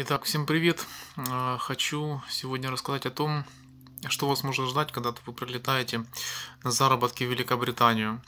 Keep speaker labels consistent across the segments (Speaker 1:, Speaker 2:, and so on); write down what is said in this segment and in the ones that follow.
Speaker 1: Итак, всем привет! Э, хочу сегодня рассказать о том, что вас может ждать, когда вы прилетаете на заработки в Великобританию.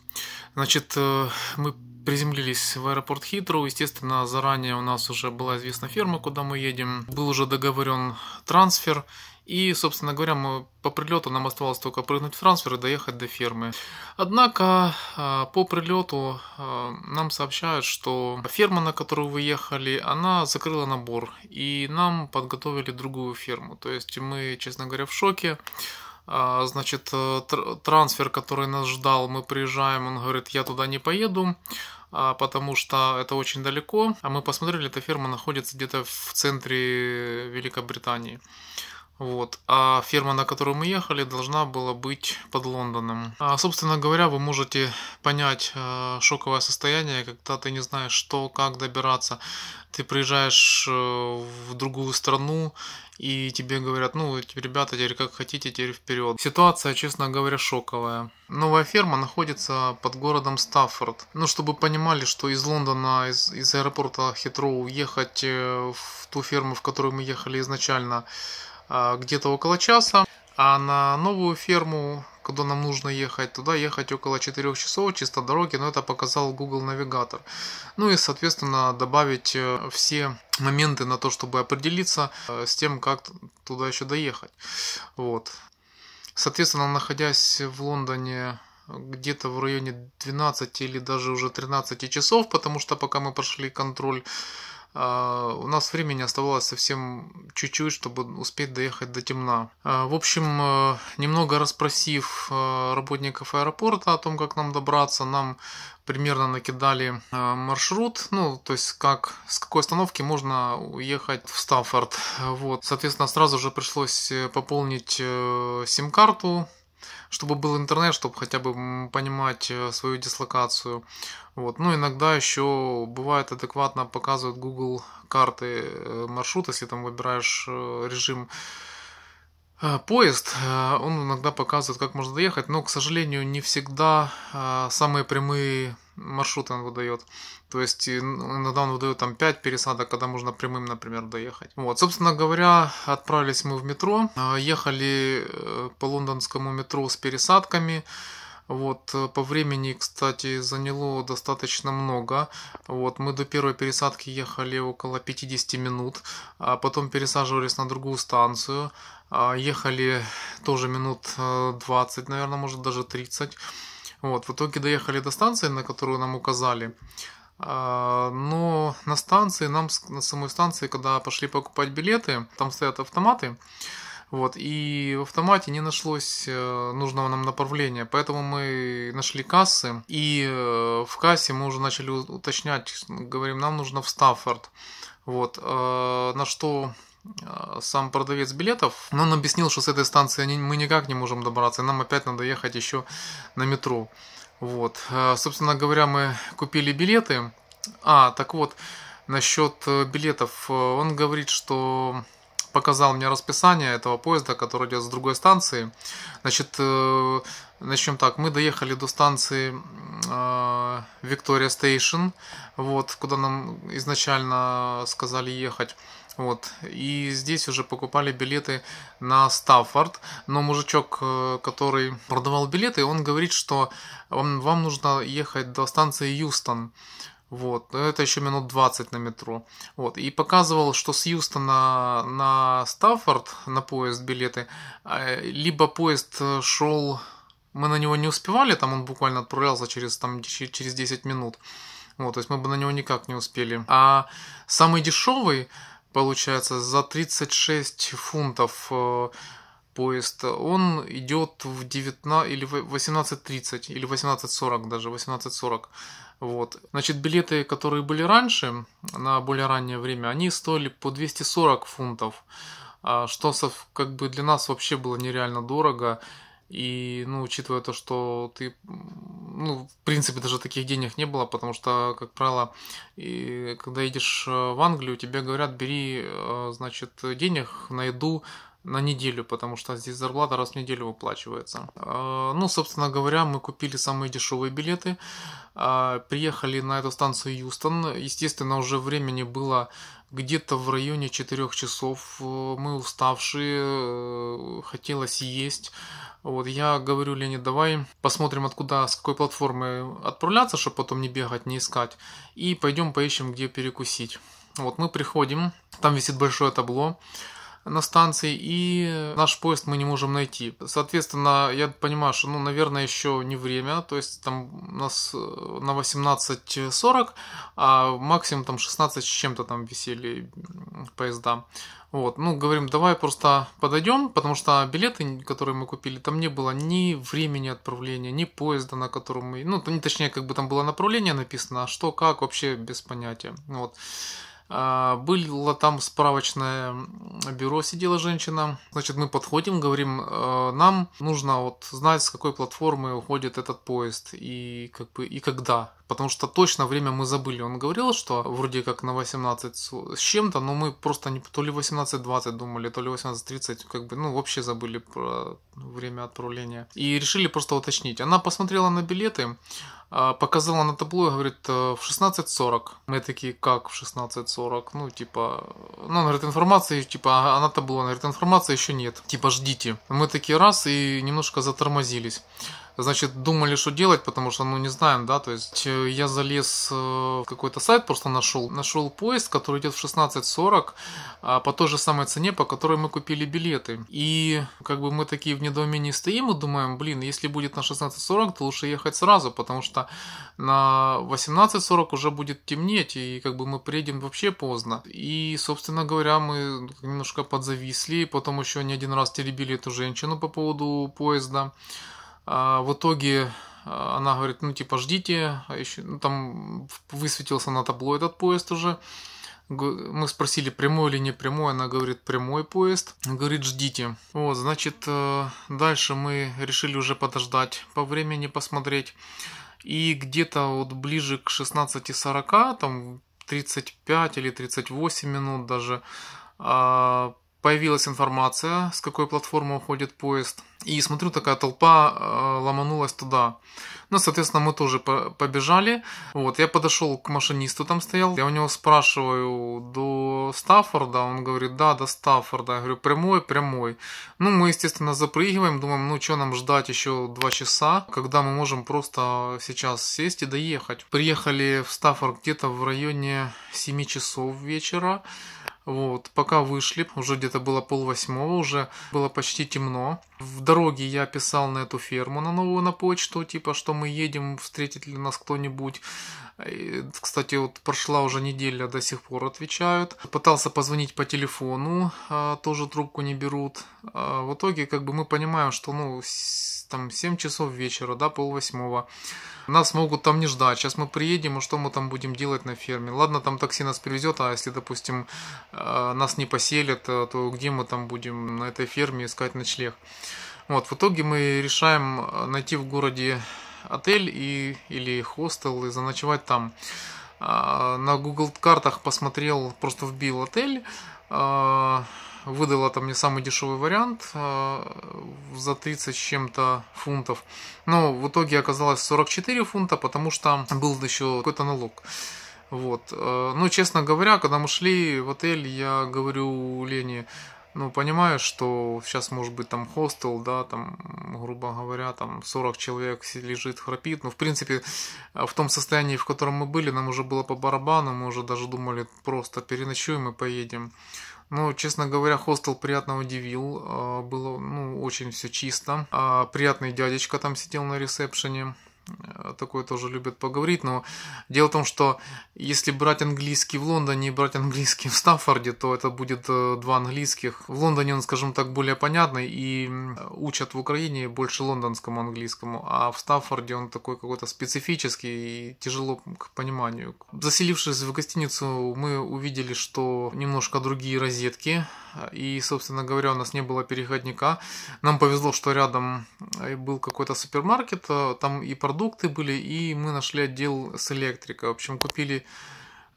Speaker 1: Значит, э, мы приземлились в аэропорт Хитроу. Естественно, заранее у нас уже была известна ферма, куда мы едем. Был уже договорен трансфер. И, собственно говоря, мы по прилету нам оставалось только прыгнуть в трансфер и доехать до фермы. Однако а, по прилету а, нам сообщают, что ферма, на которую вы ехали, она закрыла набор, и нам подготовили другую ферму. То есть мы, честно говоря, в шоке. А, значит, э, трансфер, который нас ждал, мы приезжаем, он говорит, я туда не поеду, потому что это очень далеко. А мы посмотрели, эта ферма находится где-то в центре Великобритании. Вот. А ферма, на которую мы ехали, должна была быть под Лондоном. А, собственно говоря, вы можете понять э, шоковое состояние, когда ты не знаешь, что, как добираться. Ты приезжаешь э, в другую страну, и тебе говорят, ну, ребята, теперь как хотите, теперь вперед. Ситуация, честно говоря, шоковая. Новая ферма находится под городом Стаффорд. Ну, чтобы понимали, что из Лондона, из, из аэропорта Хитроу ехать э, в ту ферму, в которую мы ехали изначально, а, где-то около часа, а на новую ферму, куда нам нужно ехать, туда ехать около 4 часов чисто дороги, но это показал Google Навигатор. Ну и, соответственно, добавить э, все моменты на то, чтобы определиться э, с тем, как туда еще доехать. Вот. Соответственно, находясь в Лондоне где-то в районе 12 или даже уже 13 часов, потому что пока мы прошли контроль а, у нас времени оставалось совсем чуть-чуть, чтобы успеть доехать до темна. А, в общем, э, немного расспросив э, работников аэропорта о том, как нам добраться, нам примерно накидали э, маршрут, ну, то есть как, с какой остановки можно уехать в Стаффорд. Вот, соответственно, сразу же пришлось пополнить сим-карту, чтобы был интернет, чтобы хотя бы понимать э, свою дислокацию. Вот. Ну, иногда еще бывает адекватно показывают Google карты э, маршрут, если там выбираешь э, режим поезд, он иногда показывает, как можно доехать, но, к сожалению, не всегда а, самые прямые маршруты он выдает. То есть ну, иногда он выдает там 5 пересадок, когда можно прямым, например, доехать. Вот, собственно говоря, отправились мы в метро, а, ехали э, по лондонскому метро с пересадками. Вот, э, по времени, кстати, заняло достаточно много. Вот, мы до первой пересадки ехали около 50 минут, а потом пересаживались на другую станцию. А, ехали тоже минут 20, э, наверное, может даже 30. Вот, в итоге доехали до станции, на которую нам указали. А, но на станции, нам, на самой станции, когда пошли покупать билеты, там стоят автоматы. Вот, и в автомате не нашлось э, нужного нам направления, поэтому мы нашли кассы, и э, в кассе мы уже начали уточнять, говорим, нам нужно в Стаффорд. Вот, э, на что а, сам продавец билетов, но он объяснил, что с этой станции мы никак не можем добраться, и нам опять надо ехать еще на метро. Вот, а, собственно говоря, мы купили билеты. А, так вот, насчет э, билетов. Э, он говорит, что показал мне расписание этого поезда, который идет с другой станции. Значит, э, начнем так. Мы доехали до станции Виктория Station, вот, куда нам изначально сказали ехать. Вот. И здесь уже покупали билеты на Стаффорд. Но мужичок, э, который продавал билеты, он говорит, что вам, нужно ехать до станции Юстон. Вот, это еще минут 20 на метро. Вот, и показывал, что с Юстона на Стаффорд, на поезд билеты, а, либо поезд э, шел, мы на него не успевали, там он буквально отправлялся через, там, через 10 минут. Вот, то есть мы бы на него никак не успели. А самый дешевый получается, за 36 фунтов э, поезд, он идет в 19 или 18.30, или 18.40 даже, 18.40. Вот. Значит, билеты, которые были раньше, на более раннее время, они стоили по 240 фунтов, а что как бы для нас вообще было нереально дорого. И, ну, учитывая то, что ты, ну, в принципе, даже таких денег не было, потому что, как правило, и, когда едешь э, в Англию, тебе говорят, бери, э, значит, денег на еду на неделю, потому что здесь зарплата раз в неделю выплачивается. Э, ну, собственно говоря, мы купили самые дешевые билеты, а, приехали на эту станцию Юстон. Естественно, уже времени было где-то в районе 4 часов. Мы уставшие, хотелось есть. Вот я говорю Лене, давай посмотрим, откуда, с какой платформы отправляться, чтобы потом не бегать, не искать. И пойдем поищем, где перекусить. Вот мы приходим, там висит большое табло на станции, и наш поезд мы не можем найти. Соответственно, я понимаю, что, ну, наверное, еще не время, то есть там у нас э, на 18.40, а максимум там 16 с чем-то там висели поезда. Вот, ну, говорим, давай просто подойдем, потому что билеты, которые мы купили, там не было ни времени отправления, ни поезда, на котором мы... Ну, точнее, как бы там было направление написано, а что, как, вообще без понятия. Вот. А, было там справочное бюро, сидела женщина. Значит, мы подходим, говорим, «Э, нам нужно вот знать, с какой платформы уходит этот поезд и как бы и когда. Потому что точно время мы забыли. Он говорил, что вроде как на 18 с чем-то, но мы просто не, то ли 18.20 думали, то ли 18.30, как бы, ну, вообще забыли про время отправления. И решили просто уточнить. Она посмотрела на билеты, а, показала на табло и говорит, «Э, в 16.40. Мы такие, как в 16.40? Ну, типа, ну, она говорит, информации, типа, а, она табло, она говорит, информации еще нет. Типа, ждите. Мы такие раз и немножко затормозились значит, думали, что делать, потому что, ну, не знаем, да, то есть э, я залез э, в какой-то сайт, просто нашел, нашел поезд, который идет в 16.40 а, по той же самой цене, по которой мы купили билеты. И как бы мы такие в недоумении стоим и думаем, блин, если будет на 16.40, то лучше ехать сразу, потому что на 18.40 уже будет темнеть, и как бы мы приедем вообще поздно. И, собственно говоря, мы немножко подзависли, потом еще не один раз теребили эту женщину по поводу поезда. А, в итоге а, она говорит, ну типа ждите, а еще, ну, там высветился на табло этот поезд уже. Мы спросили, прямой или не прямой, она говорит, прямой поезд. Говорит, ждите. Вот, значит, э, дальше мы решили уже подождать по времени, посмотреть. И где-то вот ближе к 16.40, там 35 или 38 минут даже, а, появилась информация, с какой платформы уходит поезд. И смотрю, такая толпа э, ломанулась туда. Ну, соответственно, мы тоже по побежали. Вот, я подошел к машинисту, там стоял. Я у него спрашиваю, до Стаффорда? Он говорит, да, до Стаффорда. Я говорю, прямой, прямой. Ну, мы, естественно, запрыгиваем, думаем, ну, что нам ждать еще два часа, когда мы можем просто сейчас сесть и доехать. Приехали в Стаффорд где-то в районе 7 часов вечера. Вот, пока вышли, уже где-то было пол восьмого, уже было почти темно. В дороге я писал на эту ферму, на новую, на почту, типа, что мы едем, встретит ли нас кто-нибудь. Кстати, вот прошла уже неделя, до сих пор отвечают. Пытался позвонить по телефону, а, тоже трубку не берут. А, в итоге, как бы мы понимаем, что, ну, там 7 часов вечера, да, полвосьмого, Нас могут там не ждать. Сейчас мы приедем, и а что мы там будем делать на ферме? Ладно, там такси нас привезет, а если, допустим, нас не поселят, то где мы там будем на этой ферме искать ночлег? Вот, в итоге мы решаем э, найти в городе отель и, или хостел и заночевать там. А, на Google картах посмотрел, просто вбил отель, а, выдала там мне самый дешевый вариант а, за 30 с чем-то фунтов. Но в итоге оказалось 44 фунта, потому что был еще какой-то налог. Вот. Э, ну, честно говоря, когда мы шли в отель, я говорю Лене, ну, понимаю, что сейчас может быть там хостел, да, там, грубо говоря, там 40 человек лежит, храпит. Ну, в принципе, а, в том состоянии, в котором мы были, нам уже было по барабану, мы уже даже думали, просто переночуем и поедем. Ну, честно говоря, хостел приятно удивил. А, было, ну, очень все чисто. А, приятный дядечка там сидел на ресепшене. Э, такое тоже любят поговорить, но дело в том, что если брать английский в Лондоне и брать английский в Стаффорде, то это будет э, два английских. В Лондоне он, скажем так, более понятный и учат в Украине больше лондонскому английскому, а в Стаффорде он такой какой-то специфический и тяжело к пониманию. Заселившись в гостиницу, мы увидели, что немножко другие розетки, и, собственно говоря, у нас не было переходника. Нам повезло, что рядом э, был какой-то супермаркет, э, там и продукты были, и мы нашли отдел с электрика. В общем, купили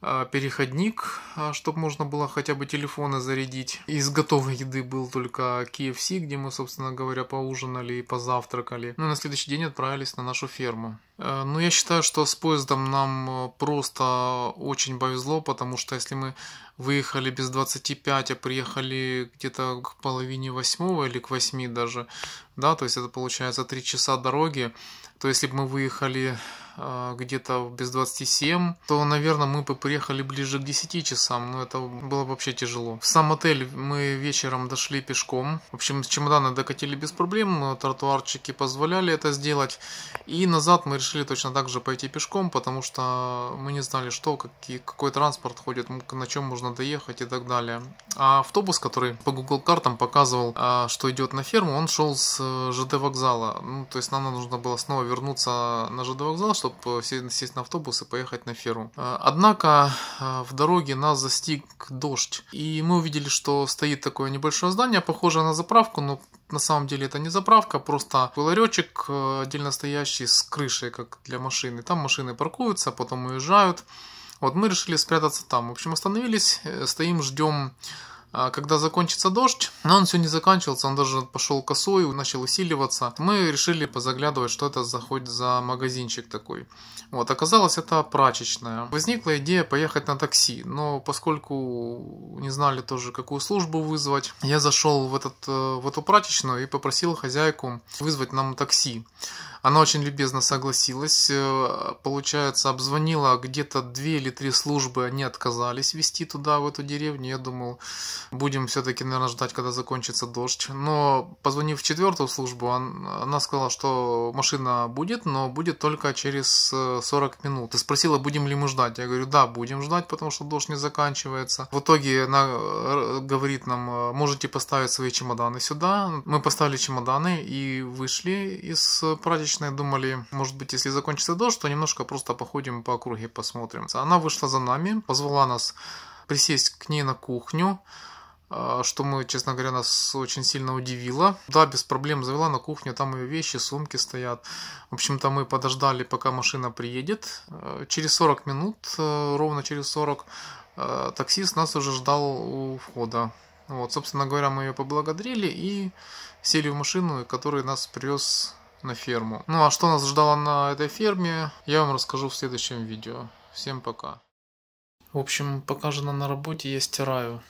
Speaker 1: а, переходник, а, чтобы можно было хотя бы телефоны зарядить. Из готовой еды был только KFC, где мы, собственно говоря, поужинали и позавтракали. Ну, и на следующий день отправились на нашу ферму. Э, Но ну, я считаю, что с поездом нам э, просто очень повезло, потому что если мы выехали без 25, а приехали где-то к половине восьмого или к восьми даже, да, то есть это получается 3 часа дороги, то если бы мы выехали э, где-то без 27, то, наверное, мы бы приехали ближе к 10 часам, но это было бы вообще тяжело. В сам отель мы вечером дошли пешком, в общем, с чемоданы докатили без проблем, тротуарчики позволяли это сделать, и назад мы решили точно так же пойти пешком, потому что мы не знали, что, какие, какой транспорт ходит, на чем можно доехать и так далее. А автобус, который по Google картам показывал, а, что идет на ферму, он шел с ЖД вокзала. Ну, то есть нам нужно было снова вернуться на ЖД вокзал, чтобы э, сесть на автобус и поехать на ферму. Э, однако э, в дороге нас застиг дождь. И мы увидели, что стоит такое небольшое здание, похожее на заправку, но на самом деле это не заправка, просто ларечек отдельно стоящий с крышей, как для машины. Там машины паркуются, потом уезжают. Вот мы решили спрятаться там. В общем, остановились, стоим, ждем а когда закончится дождь, но он все не заканчивался, он даже пошел косой, начал усиливаться. Мы решили позаглядывать, что это за хоть за магазинчик такой. Вот, оказалось, это прачечная. Возникла идея поехать на такси, но поскольку не знали тоже, какую службу вызвать, я зашел в, этот, э, в эту прачечную и попросил хозяйку вызвать нам такси. Она очень любезно согласилась, э, получается, обзвонила где-то две или три службы, они отказались вести туда, в эту деревню. Я думал, будем все-таки, наверное, ждать, когда закончится дождь. Но позвонив в четвертую службу, она сказала, что машина будет, но будет только через 40 э, минут. И спросила, будем ли мы ждать. Я говорю, да, будем ждать, потому что дождь не заканчивается. В итоге она э, говорит нам, можете поставить свои чемоданы сюда. Мы поставили чемоданы и вышли из праздничного горничные думали, может быть, если закончится дождь, то немножко просто походим по округе, посмотрим. Она вышла за нами, позвала нас присесть к ней на кухню, а, что мы, честно говоря, нас очень сильно удивило. Да, без проблем завела на кухню, там ее вещи, сумки стоят. В общем-то, мы подождали, пока машина приедет. А, через 40 минут, а, ровно через 40, таксист нас уже ждал у входа. Вот, собственно говоря, мы ее поблагодарили и сели в машину, который нас привез на ферму. Ну а что нас ждало на этой ферме, я вам расскажу в следующем видео. Всем пока. В общем, пока жена на работе, я стираю.